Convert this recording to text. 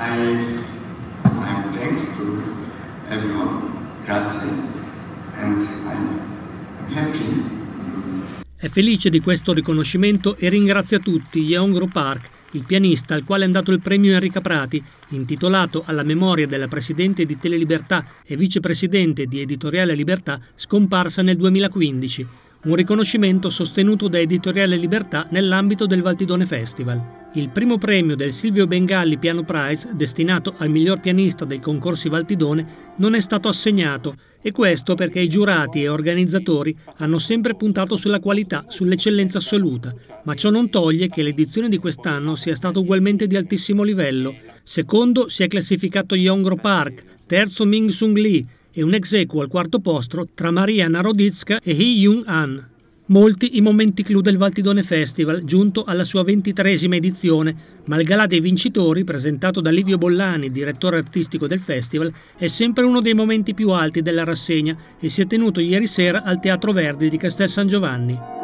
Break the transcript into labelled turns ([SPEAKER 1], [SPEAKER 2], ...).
[SPEAKER 1] I am thanks everyone. Grazie. And I'm happy. È felice di questo riconoscimento e ringrazia tutti Yeongro Park, il pianista al quale è andato il premio Enrica Prati, intitolato alla memoria della presidente di Telelibertà e vicepresidente di Editoriale Libertà, scomparsa nel 2015. Un riconoscimento sostenuto da Editoriale Libertà nell'ambito del Valtidone Festival il primo premio del Silvio Bengalli Piano Prize, destinato al miglior pianista dei concorsi Valtidone, non è stato assegnato e questo perché i giurati e organizzatori hanno sempre puntato sulla qualità, sull'eccellenza assoluta, ma ciò non toglie che l'edizione di quest'anno sia stata ugualmente di altissimo livello. Secondo si è classificato Yongro Park, terzo Ming Sung Lee e un ex equo al quarto posto tra Maria Naroditska e Hee Jung Han. Molti i momenti clou del Valtidone Festival, giunto alla sua ventitresima edizione, ma il galà dei vincitori, presentato da Livio Bollani, direttore artistico del festival, è sempre uno dei momenti più alti della rassegna e si è tenuto ieri sera al Teatro Verdi di Castel San Giovanni.